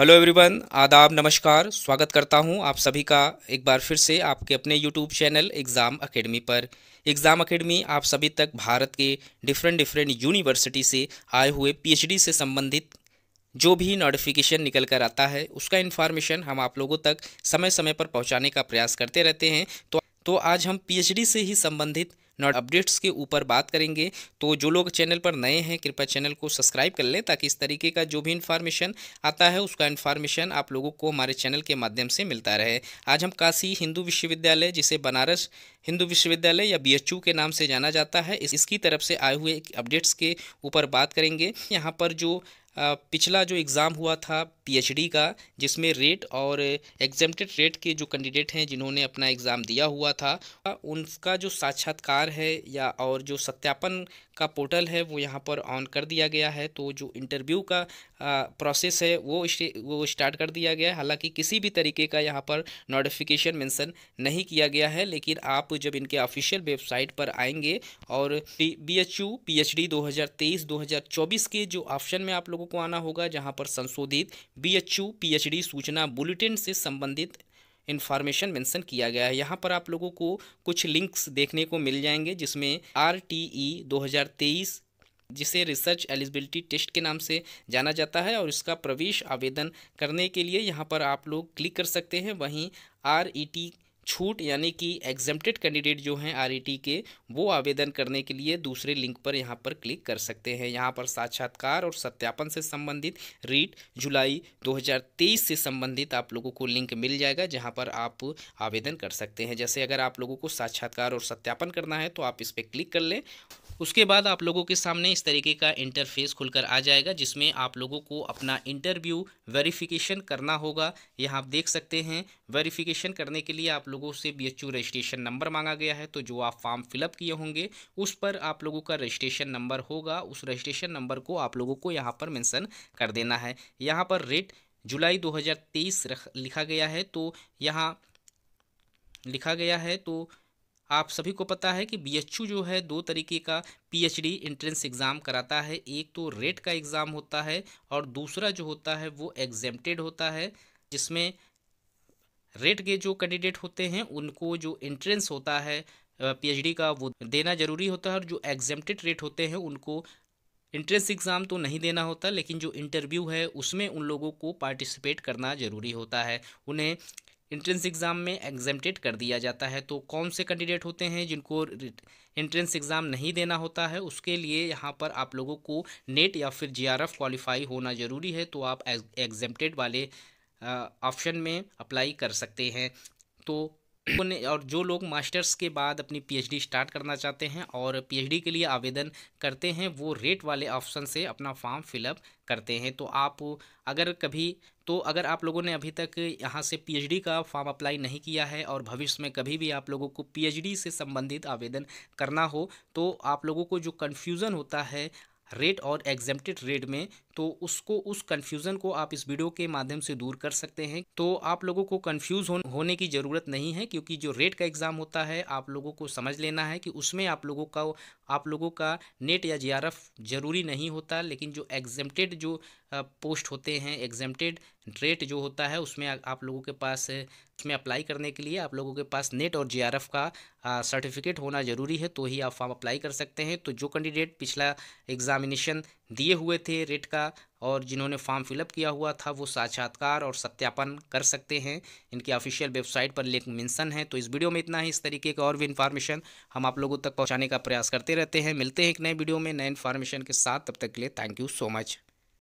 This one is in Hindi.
हेलो एवरीवन आदाब नमस्कार स्वागत करता हूं आप सभी का एक बार फिर से आपके अपने यूट्यूब चैनल एग्ज़ाम अकेडमी पर एग्ज़ाम अकेडमी आप सभी तक भारत के डिफरेंट डिफरेंट यूनिवर्सिटी से आए हुए पीएचडी से संबंधित जो भी नोटिफिकेशन निकल कर आता है उसका इन्फॉर्मेशन हम आप लोगों तक समय समय पर पहुँचाने का प्रयास करते रहते हैं तो तो आज हम पी से ही संबंधित नॉट अपडेट्स के ऊपर बात करेंगे तो जो लोग चैनल पर नए हैं कृपया चैनल को सब्सक्राइब कर लें ताकि इस तरीके का जो भी इन्फॉर्मेशन आता है उसका इन्फॉर्मेशन आप लोगों को हमारे चैनल के माध्यम से मिलता रहे आज हम काशी हिंदू विश्वविद्यालय जिसे बनारस हिंदू विश्वविद्यालय या बी के नाम से जाना जाता है इसकी तरफ से आए हुए अपडेट्स के ऊपर बात करेंगे यहाँ पर जो पिछला जो एग्ज़ाम हुआ था पीएचडी का जिसमें रेट और एग्जामेटेड रेट के जो कैंडिडेट हैं जिन्होंने अपना एग्ज़ाम दिया हुआ था उनका जो साक्षात्कार है या और जो सत्यापन का पोर्टल है वो यहाँ पर ऑन कर दिया गया है तो जो इंटरव्यू का प्रोसेस है वो वो स्टार्ट कर दिया गया है हालांकि किसी भी तरीके का यहाँ पर नोटिफिकेशन मेंशन नहीं किया गया है लेकिन आप जब इनके ऑफिशियल वेबसाइट पर आएंगे और B H U P H D दो हज़ार तेईस दो हज़ार चौबीस के जो ऑप्शन में आप लोगों को आना होगा जहां पर संशोधित बीएचयू पीएचडी सूचना बुलेटिन से संबंधित इन्फॉर्मेशन मेंशन किया गया है यहाँ पर आप लोगों को कुछ लिंक्स देखने को मिल जाएंगे जिसमें आर टी ई दो जिसे रिसर्च एलिजिबिलिटी टेस्ट के नाम से जाना जाता है और इसका प्रवेश आवेदन करने के लिए यहाँ पर आप लोग क्लिक कर सकते हैं वहीं आर ई टी छूट यानी कि एग्जेम्प्टेड कैंडिडेट जो हैं आर e के वो आवेदन करने के लिए दूसरे लिंक पर यहाँ पर क्लिक कर सकते हैं यहाँ पर साक्षात्कार और सत्यापन से संबंधित रीट जुलाई 2023 से संबंधित आप लोगों को लिंक मिल जाएगा जहाँ पर आप आवेदन कर सकते हैं जैसे अगर आप लोगों को साक्षात्कार और सत्यापन करना है तो आप इस पर क्लिक कर लें उसके बाद आप लोगों के सामने इस तरीके का इंटरफेस खुलकर आ जाएगा जिसमें आप लोगों को अपना इंटरव्यू वेरिफिकेशन करना होगा यहाँ आप देख सकते हैं वेरिफिकेशन करने के लिए आप लोग लोगों से बी रजिस्ट्रेशन नंबर मांगा गया है तो जो आप फॉर्म फिलअप किए होंगे उस पर आप लोगों का रजिस्ट्रेशन नंबर होगा उस रजिस्ट्रेशन नंबर को आप लोगों को यहाँ पर मैंसन कर देना है यहाँ पर रेट जुलाई 2023 रख लिखा गया है तो यहाँ लिखा गया है तो आप सभी को पता है कि बी जो है दो तरीके का पीएचडी एंट्रेंस एग्ज़ाम कराता है एक तो रेट का एग्ज़ाम होता है और दूसरा जो होता है वो एग्जेम्प्टेड होता है जिसमें रेट के जो कैंडिडेट होते हैं उनको जो एंट्रेंस होता है पीएचडी का वो देना ज़रूरी होता है और जो एग्जेम्प्टेड रेट होते हैं उनको इंट्रेंस एग्ज़ाम तो नहीं देना होता लेकिन जो इंटरव्यू है उसमें उन लोगों को पार्टिसिपेट करना ज़रूरी होता है उन्हें इंट्रेंस एग्ज़ाम में एग्जेम्प्टेड कर दिया जाता है तो कौन से कैंडिडेट होते हैं जिनको इंट्रेंस एग्ज़ाम नहीं देना होता है उसके लिए यहाँ पर आप लोगों को नेट या फिर जीआरएफ क्वालिफाई होना ज़रूरी है तो आप एग्जेम्प्टेड वाले ऑप्शन में अप्लाई कर सकते हैं तो ने और जो लोग मास्टर्स के बाद अपनी पीएचडी स्टार्ट करना चाहते हैं और पीएचडी के लिए आवेदन करते हैं वो रेट वाले ऑप्शन से अपना फॉर्म फिलअप करते हैं तो आप अगर कभी तो अगर आप लोगों ने अभी तक यहाँ से पीएचडी का फॉर्म अप्लाई नहीं किया है और भविष्य में कभी भी आप लोगों को पीएचडी से संबंधित आवेदन करना हो तो आप लोगों को जो कन्फ्यूज़न होता है रेट और एग्जेम्प्टेड रेट में तो उसको उस कन्फ्यूज़न को आप इस वीडियो के माध्यम से दूर कर सकते हैं तो आप लोगों को कन्फ्यूज़ होने की ज़रूरत नहीं है क्योंकि जो रेट का एग्ज़ाम होता है आप लोगों को समझ लेना है कि उसमें आप लोगों का आप लोगों का नेट या जी ज़रूरी नहीं होता लेकिन जो एग्जेम्प्टेड जो पोस्ट होते हैं एग्जेप्टेड रेट जो होता है उसमें आप लोगों के पास में अप्लाई करने के लिए आप लोगों के पास नेट और जीआरएफ का सर्टिफिकेट होना ज़रूरी है तो ही आप फॉर्म अप्लाई कर सकते हैं तो जो कैंडिडेट पिछला एग्जामिनेशन दिए हुए थे रेट का और जिन्होंने फॉर्म फिलअप किया हुआ था वो साक्षात्कार और सत्यापन कर सकते हैं इनकी ऑफिशियल वेबसाइट पर लिंक मेंशन है तो इस वीडियो में इतना ही इस तरीके का और भी इन्फॉर्मेशन हम आप लोगों तक पहुंचाने का प्रयास करते रहते हैं मिलते हैं एक नए वीडियो में नए इन्फॉर्मेशन के साथ तब तक के लिए थैंक यू सो मच